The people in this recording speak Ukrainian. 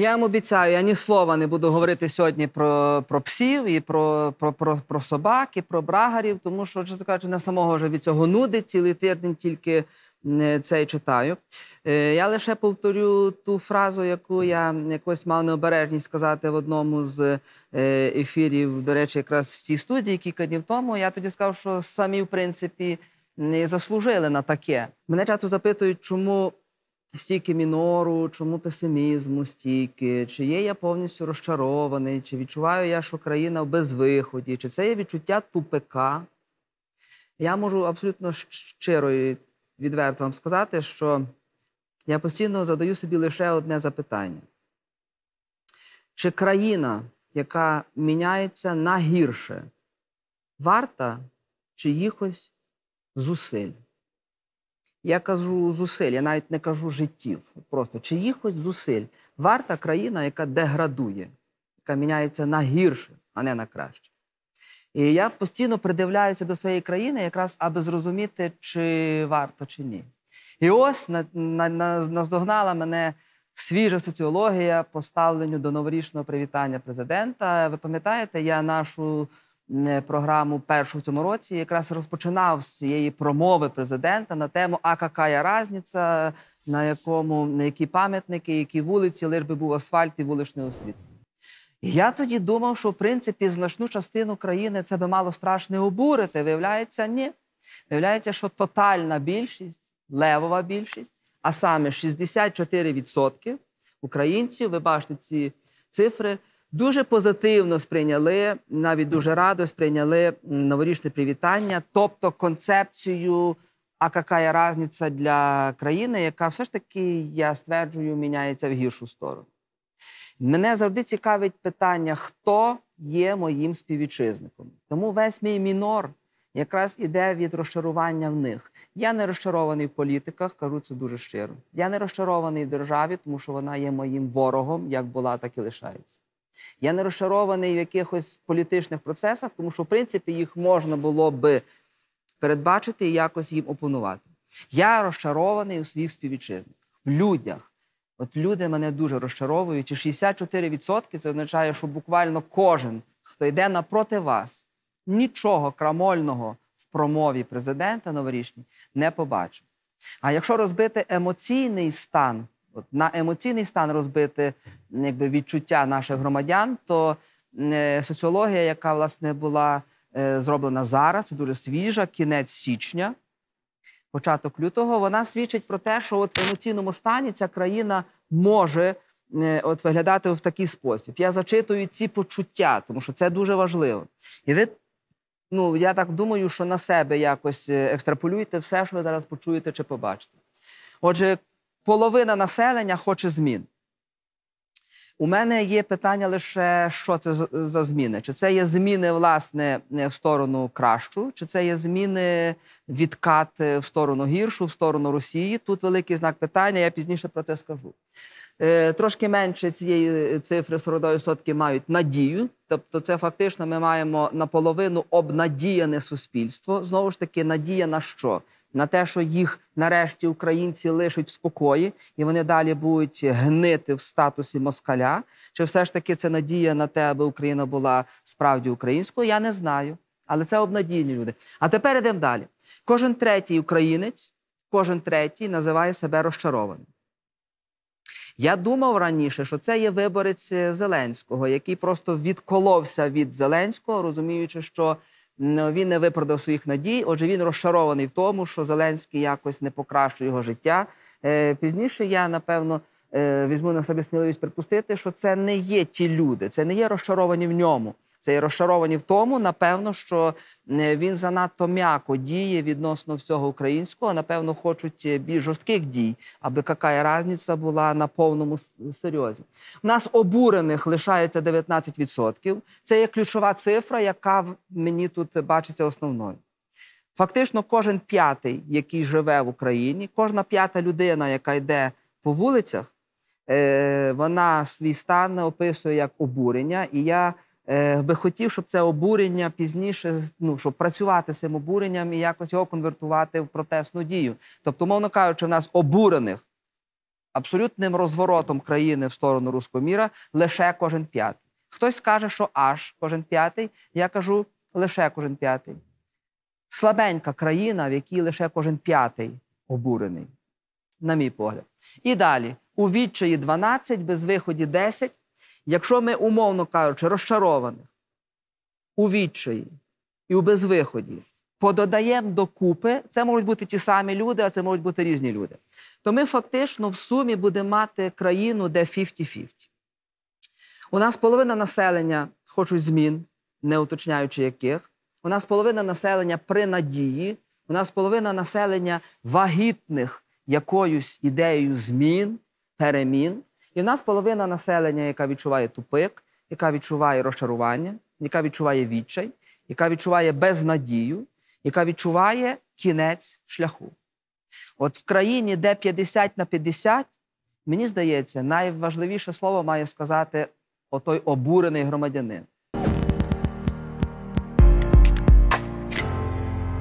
Я вам обіцяю, я ні слова не буду говорити сьогодні про про псів, і про про, про, про собак, і про брагарів, тому що, чесно кажучи, на самого вже від цього нудить, цілий тиждень тільки е, це і читаю. Е, я лише повторю ту фразу, яку я якось мав необережність сказати в одному з е, ефірів, до речі, якраз в цій студії кілька днів тому. Я тоді сказав, що самі, в принципі, не заслужили на таке. Мене часто запитують, чому стільки мінору, чому песимізму стільки, чи є я повністю розчарований, чи відчуваю я, що країна в безвиході, чи це є відчуття тупика. Я можу абсолютно щиро і відверто вам сказати, що я постійно задаю собі лише одне запитання: чи країна, яка міняється на гірше, варта чиїхось зусиль? Я кажу зусиль, я навіть не кажу життів. Просто чиїхось зусиль. Варта країна, яка деградує, яка міняється на гірше, а не на краще. І я постійно придивляюся до своєї країни, якраз аби зрозуміти, чи варто, чи ні. І ось на, на, на, наздогнала мене свіжа соціологія по ставленню до новорічного привітання президента. Ви пам'ятаєте, я нашу Е, програму першу в цьому році, якраз розпочинав з цієї промови президента на тему «А какая разниця», на якому на які пам'ятники, які вулиці, лиш би був асфальт і вуличне освітлення. Я тоді думав, що в принципі значну частину країни це би мало страшно обурити. Виявляється, ні. Виявляється, що тотальна більшість, левова більшість, а саме 64% українців, ви бачите ці цифри, Дуже позитивно сприйняли, навіть дуже радо сприйняли новорічне привітання, тобто концепцію, а яка є разниця для країни, яка все ж таки, я стверджую, міняється в гіршу сторону. Мене завжди цікавить питання, хто є моїм співвітчизником. Тому весь мій мінор якраз іде від розчарування в них. Я не розчарований в політиках, кажу це дуже щиро. Я не розчарований в державі, тому що вона є моїм ворогом, як була, так і лишається. Я не розшарований в якихось політичних процесах, тому що, в принципі, їх можна було би передбачити і якось їм опонувати. Я розчарований у своїх співвітчизниках, в людях. От люди мене дуже розчаровують. І 64% це означає, що буквально кожен, хто йде напроти вас, нічого крамольного в промові президента новорічній не побачив. А якщо розбити емоційний стан от, на емоційний стан розбити якби, відчуття наших громадян, то е, соціологія, яка власне була е, зроблена зараз, це дуже свіжа, кінець січня, початок лютого, вона свідчить про те, що от в емоційному стані ця країна може е, от виглядати в такий спосіб. Я зачитую ці почуття, тому що це дуже важливо. І ви Ну, я так думаю, що на себе якось екстраполюйте все, що ви зараз почуєте чи побачите. Отже, половина населення хоче змін. У мене є питання лише, що це за зміни? Чи це є зміни, власне, в сторону кращу, чи це є зміни відкат е, в сторону гіршу, в сторону Росії? Тут великий знак питання, я пізніше про це скажу. Е, трошки менше цієї е, цифри 42% мають надію, тобто, це фактично ми маємо наполовину обнадіяне суспільство. Знову ж таки, надія на що? На те, що їх нарешті українці лишать в спокої, і вони далі будуть гнити в статусі москаля. Чи все ж таки це надія на те, аби Україна була справді українською? Я не знаю, але це обнадійні люди. А тепер йдемо далі. Кожен третій українець, кожен третій називає себе розчарованим. Я думав раніше, що це є виборець е, Зеленського, який просто відколовся від Зеленського, розуміючи, що він не виправдав своїх надій. Отже, він розшарований в тому, що Зеленський якось не покращує його життя. Е, пізніше я напевно. Е, візьму на себе сміливість припустити, що це не є ті люди, це не є розчаровані в ньому цей розчаровані в тому, напевно, що він занадто м'яко діє відносно всього українського. Напевно, хочуть е, більш жорстких дій, аби яка різниця була на повному серйозі. У нас обурених лишається 19%. Це є ключова цифра, яка мені тут бачиться основною. Фактично, кожен п'ятий, який живе в Україні, кожна п'ята людина, яка йде по вулицях, е, вона свій стан описує як обурення. І я Е, би хотів, щоб це обурення пізніше, ну щоб працювати з цим обуренням і якось його конвертувати в протестну дію. Тобто, мовно кажучи, в нас обурених абсолютним розворотом країни в сторону руського міра лише кожен п'ятий. Хтось скаже, що аж кожен п'ятий. Я кажу лише кожен п'ятий. Слабенька країна, в якій лише кожен п'ятий обурений, на мій погляд. І далі у відчаї 12, без виході 10, Якщо ми, умовно кажучи, розчарованих у відчаї і у безвиході, пододаємо докупи, це можуть бути ті самі люди, а це можуть бути різні люди, то ми фактично в сумі будемо мати країну, де 50-50. У нас половина населення хочуть змін, не уточняючи яких. У нас половина населення при надії, у нас половина населення вагітних якоюсь ідеєю змін, перемін. І в нас половина населення, яка відчуває тупик, яка відчуває розчарування, яка відчуває відчай, яка відчуває безнадію, яка відчуває кінець шляху. От в країні, де 50 на 50, мені здається, найважливіше слово має сказати отой обурений громадянин.